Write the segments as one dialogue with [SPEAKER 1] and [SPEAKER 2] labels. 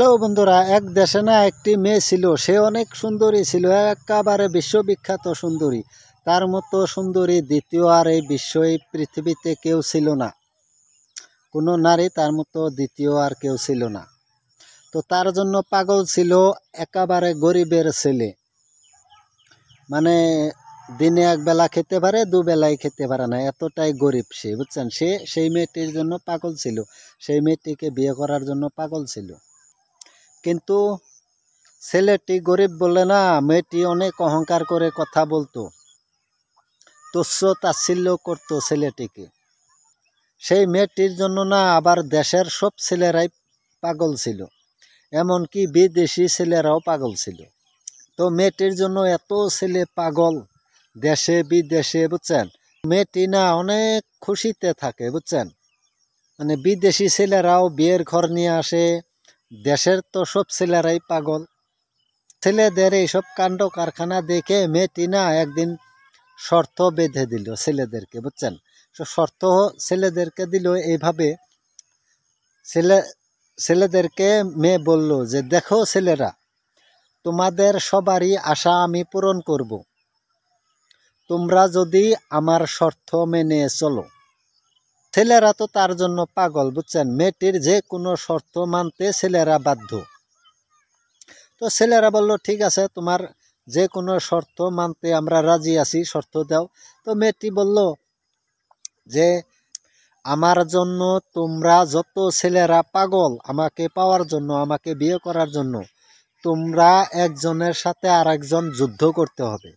[SPEAKER 1] Hello বন্ধুরা এক দেশে না একটি মেয়ে ছিল সে অনেক সুন্দরী ছিল একেবারে বিশ্ববিখ্যাত সুন্দরী তার মতো সুন্দরী দ্বিতীয় আর এই বিশ্ব এই পৃথিবীতে কেউ ছিল না কোনো নারী তার মতো দ্বিতীয় আর কেউ ছিল না তো তার জন্য পাগল ছিল একেবারে গরিবের ছেলে মানে দিনে একবেলা খেতে পারে দুবেলায় খেতে পারে না এতটাই গরিব সে বুঝছেন সে সেই মেয়েটির জন্য পাগল ছিল সেই মেয়েটিকে বিয়ে করার জন্য পাগল ছিল কিন্তু ছেলেটি গরিব বলে না মেয়েটি অনেক অহংকার করে কথা বলতো তস্য তাচ্ছিল্য করতো ছেলেটিকে সেই মেয়েটির জন্য না আবার দেশের সব ছেলেরাই পাগল ছিল এমনকি বিদেশি ছেলেরাও পাগল ছিল তো মেয়েটির জন্য এত ছেলে পাগল দেশে বিদেশে বুঝছেন মেয়েটি না অনেক খুশিতে থাকে বুঝছেন মানে বিদেশি ছেলেরাও বিয়ের ঘর নিয়ে আসে দেশের তো সব ছেলেরাই পাগল ছেলেদের এইসব কাণ্ড কারখানা দেখে মেয়েটিনা একদিন শর্ত বেঁধে দিল ছেলেদেরকে বুঝছেন সো শর্ত ছেলেদেরকে দিল এইভাবে ছেলে ছেলেদেরকে মেয়ে বলল যে দেখো ছেলেরা তোমাদের সবারই আশা আমি পূরণ করব তোমরা যদি আমার শর্ত মেনে চলো ছেলেরা তো তার জন্য পাগল বুঝছেন মেয়েটির যে কোনো শর্ত মানতে ছেলেরা বাধ্য তো ছেলেরা বলল ঠিক আছে তোমার যে কোনো শর্ত মানতে আমরা রাজি আছি শর্ত দাও তো মেয়েটি বলল যে আমার জন্য তোমরা যত ছেলেরা পাগল আমাকে পাওয়ার জন্য আমাকে বিয়ে করার জন্য তোমরা একজনের সাথে আর একজন যুদ্ধ করতে হবে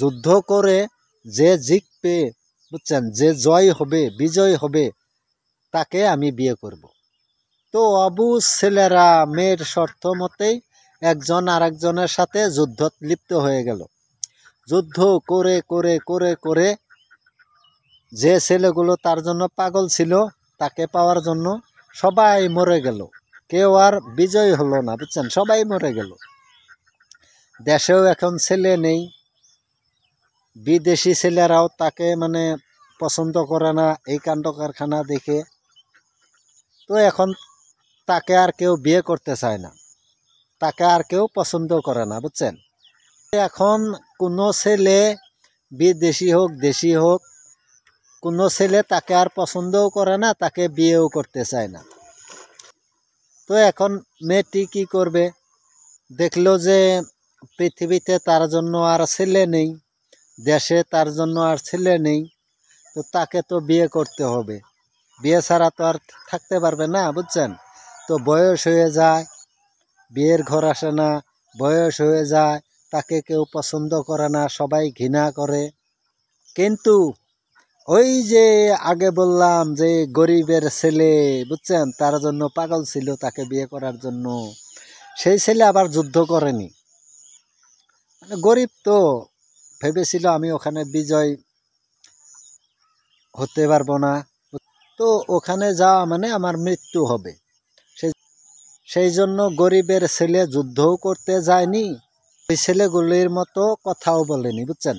[SPEAKER 1] যুদ্ধ করে যে জিতবে বুঝছেন যে জয় হবে বিজয় হবে তাকে আমি বিয়ে করব। তো অবু ছেলেরা মেয়ের শর্ত মতেই একজন আরেকজনের সাথে যুদ্ধ লিপ্ত হয়ে গেল যুদ্ধ করে করে করে করে যে ছেলেগুলো তার জন্য পাগল ছিল তাকে পাওয়ার জন্য সবাই মরে গেল কেউ আর বিজয় হলো না বুঝছেন সবাই মরে গেল দেশেও এখন ছেলে নেই বিদেশি ছেলেরাও তাকে মানে পছন্দ করে না এই কাণ্ড কারখানা দেখে তো এখন তাকে আর কেউ বিয়ে করতে চায় না তাকে আর কেউ পছন্দ করে না বুঝছেন এখন কোনো ছেলে বিদেশি হোক দেশি হোক কোনো ছেলে তাকে আর পছন্দও করে না তাকে বিয়েও করতে চায় না তো এখন মেয়েটি কি করবে দেখলো যে পৃথিবীতে তার জন্য আর ছেলে নেই দেশে তার জন্য আর ছেলে নেই তো তাকে তো বিয়ে করতে হবে বিয়ে ছাড়া তো আর থাকতে পারবে না বুঝছেন তো বয়স হয়ে যায় বিয়ের ঘর আসে না বয়স হয়ে যায় তাকে কেউ পছন্দ করে না সবাই ঘৃণা করে কিন্তু ওই যে আগে বললাম যে গরিবের ছেলে বুঝছেন তার জন্য পাগল ছিল তাকে বিয়ে করার জন্য সেই ছেলে আবার যুদ্ধ করেনি মানে গরিব তো ভেবেছিল আমি ওখানে বিজয় হতে পারবো না তো ওখানে যাওয়া মানে আমার মৃত্যু হবে সেই জন্য গরিবের ছেলে যুদ্ধও করতে যায়নি ওই ছেলেগুলির মতো কথাও বলেনি বুঝছেন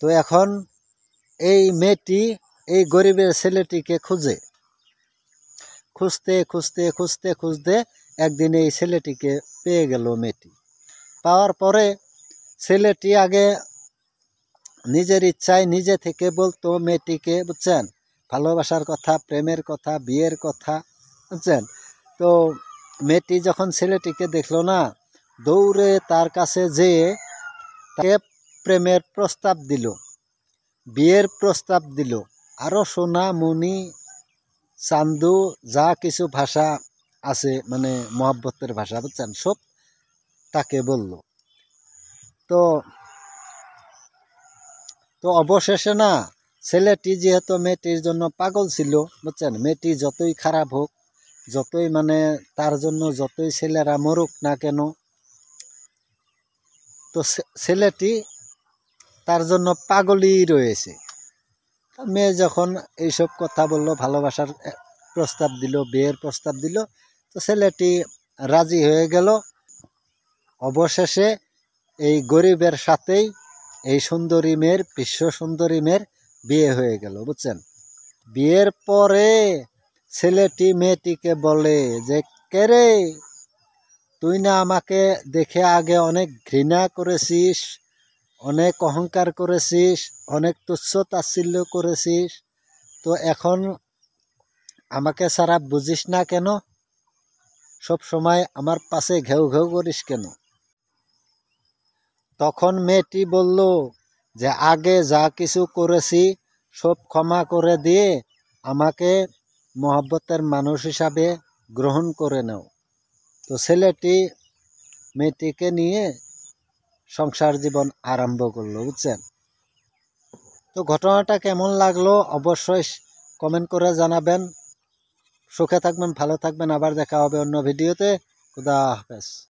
[SPEAKER 1] তো এখন এই মেয়েটি এই গরিবের ছেলেটিকে খুঁজে খুঁজতে খুঁজতে খুঁজতে খুঁজতে একদিন এই ছেলেটিকে পেয়ে গেল মেয়েটি পাওয়ার পরে ছেলেটি আগে নিজের ইচ্ছায় নিজে থেকে বলতো মেয়েটিকে বুঝছেন ভালোবাসার কথা প্রেমের কথা বিয়ের কথা বুঝছেন তো মেয়েটি যখন ছেলেটিকে দেখলো না দৌড়ে তার কাছে যেয়ে তাকে প্রেমের প্রস্তাব দিল বিয়ের প্রস্তাব দিল আরও সোনা মনি চান্দু যা কিছু ভাষা আছে মানে মহাব্বতের ভাষা বুঝছেন সব তাকে বলল তো তো অবশেষে না ছেলেটি যেহেতু মেয়েটির জন্য পাগল ছিল বুঝছেন মেয়েটি যতই খারাপ হোক যতই মানে তার জন্য যতই ছেলেরা মরুক না কেন তো ছেলেটি তার জন্য পাগলই রয়েছে মেয়ে যখন এইসব কথা বলল ভালোবাসার প্রস্তাব দিল বিয়ের প্রস্তাব দিল তো ছেলেটি রাজি হয়ে গেল অবশেষে এই গরিবের সাথেই এই সুন্দরী মেয়ের বিশ্ব সুন্দরী মেয়ের বিয়ে হয়ে গেল বুঝছেন বিয়ের পরে ছেলেটি মেয়েটিকে বলে যে কেরে তুই না আমাকে দেখে আগে অনেক ঘৃণা করেছিস অনেক অহংকার করেছিস অনেক তুচ্ছ তাচ্ছিল্য করেছিস তো এখন আমাকে সারা বুঝিস না কেন সব সময় আমার পাশে ঘেউ ঘেউ করিস কেন তখন মেয়েটি বলল যে আগে যা কিছু করেছি সব ক্ষমা করে দিয়ে আমাকে মহব্বতের মানুষ হিসাবে গ্রহণ করে নাও তো ছেলেটি মেয়েটিকে নিয়ে সংসার জীবন আরম্ভ করলো বুঝছেন তো ঘটনাটা কেমন লাগলো অবশ্যই কমেন্ট করে জানাবেন সুখে থাকবেন ভালো থাকবেন আবার দেখা হবে অন্য ভিডিওতে খুদা হাফেজ